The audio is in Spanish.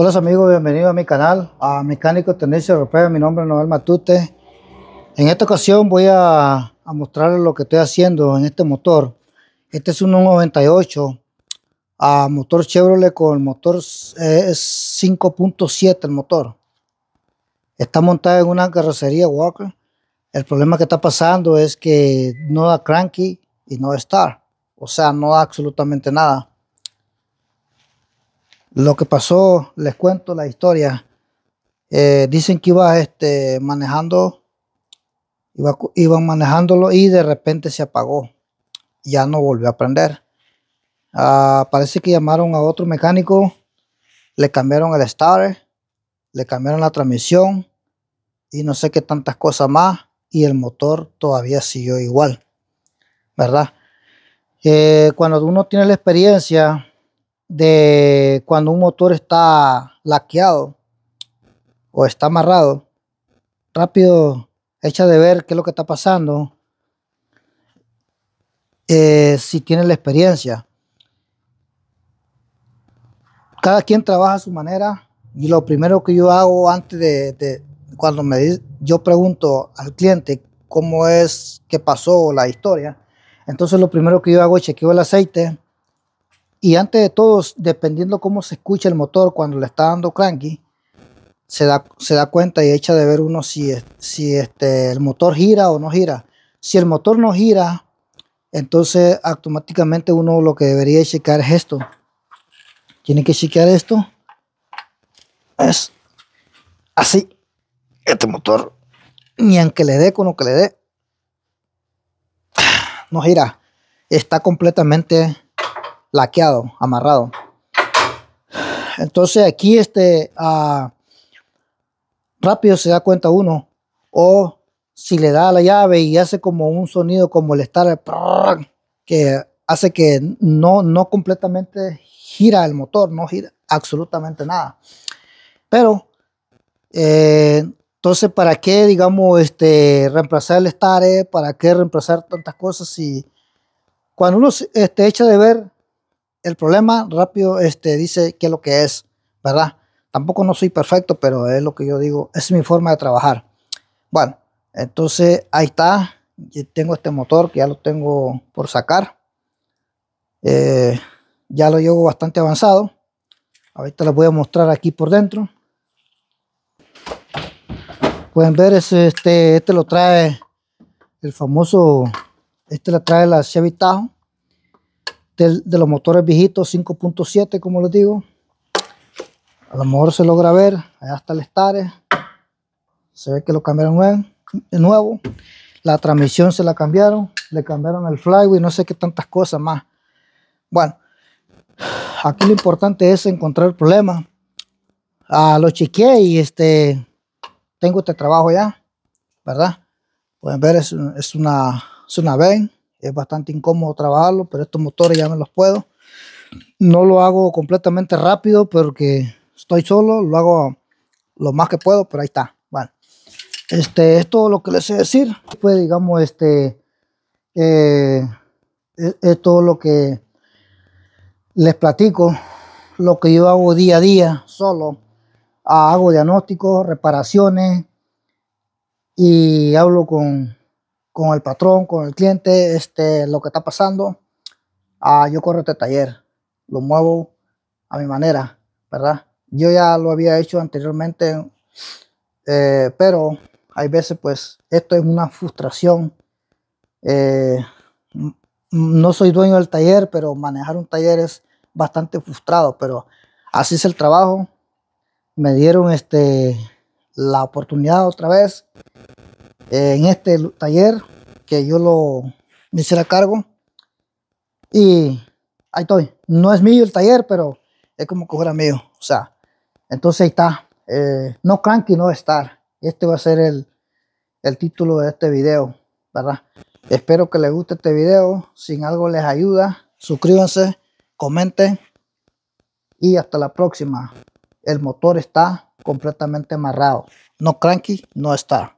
Hola amigos, bienvenidos a mi canal, a Mecánico Tendencia Europea, mi nombre es Noel Matute. En esta ocasión voy a, a, mostrarles lo que estoy haciendo en este motor. Este es un 98 a motor Chevrolet con motor 5.7 e el motor. Está montado en una carrocería Walker. El problema que está pasando es que no da cranky y no da star. O sea, no da absolutamente nada. Lo que pasó, les cuento la historia. Eh, dicen que iba este, manejando, iban manejándolo y de repente se apagó. Ya no volvió a prender. Ah, parece que llamaron a otro mecánico, le cambiaron el starter, le cambiaron la transmisión y no sé qué tantas cosas más. Y el motor todavía siguió igual, ¿verdad? Eh, cuando uno tiene la experiencia, de cuando un motor está laqueado o está amarrado, rápido echa de ver qué es lo que está pasando, eh, si tiene la experiencia. Cada quien trabaja a su manera y lo primero que yo hago antes de, cuando me yo pregunto al cliente cómo es que pasó la historia, entonces lo primero que yo hago es chequeo el aceite, y antes de todo, dependiendo cómo se escucha el motor cuando le está dando cranky, se da, se da cuenta y echa de ver uno si, si este, el motor gira o no gira. Si el motor no gira, entonces automáticamente uno lo que debería checar es esto. Tiene que chequear esto. Es así. Este motor, ni aunque le dé con lo que le dé, no gira. Está completamente laqueado, amarrado. Entonces aquí este ah, rápido se da cuenta uno o si le da la llave y hace como un sonido como el estar que hace que no no completamente gira el motor, no gira absolutamente nada. Pero eh, entonces para qué digamos este reemplazar el estar, eh? para qué reemplazar tantas cosas y cuando uno este echa de ver el problema, rápido, este, dice qué es lo que es, ¿verdad? Tampoco no soy perfecto, pero es lo que yo digo, es mi forma de trabajar. Bueno, entonces ahí está, tengo este motor que ya lo tengo por sacar. Eh, ya lo llevo bastante avanzado. Ahorita lo voy a mostrar aquí por dentro. Pueden ver, este, este lo trae el famoso, este lo trae la Chevy Tahoe de, los motores viejitos 5.7 como les digo a lo mejor se logra ver allá está el stare se ve que lo cambiaron de nuevo la transmisión se la cambiaron le cambiaron el flywheel no sé qué tantas cosas más bueno aquí lo importante es encontrar el problema ah, lo chequeé y este tengo este trabajo ya verdad pueden ver es, una es una es bastante incómodo trabajarlo, pero estos motores ya me los puedo. No lo hago completamente rápido porque estoy solo, lo hago lo más que puedo, pero ahí está. Bueno, Este, es todo lo que les sé decir. Pues digamos, este, eh, e-, es, todo lo que les platico, lo que yo hago día a día, solo. hago diagnósticos, reparaciones y hablo con con el patrón, con el cliente, este, lo que está pasando, ah, yo corro este taller, lo muevo a mi manera, ¿verdad? Yo ya lo había hecho anteriormente, eh, pero hay veces pues esto es una frustración. Eh, no soy dueño del taller, pero manejar un taller es bastante frustrado, pero así es el trabajo. Me dieron este, la oportunidad otra vez eh, en este taller que yo lo me hiciera cargo. Y ahí estoy. No es mío el taller, pero es como que fuera mío. O sea, entonces ahí está. Eh, no cranky, no estar. Este va a ser el, el título de este video, ¿verdad? Espero que les guste este video. Si algo les ayuda, suscríbanse, comenten. Y hasta la próxima. El motor está completamente amarrado. No cranky, no está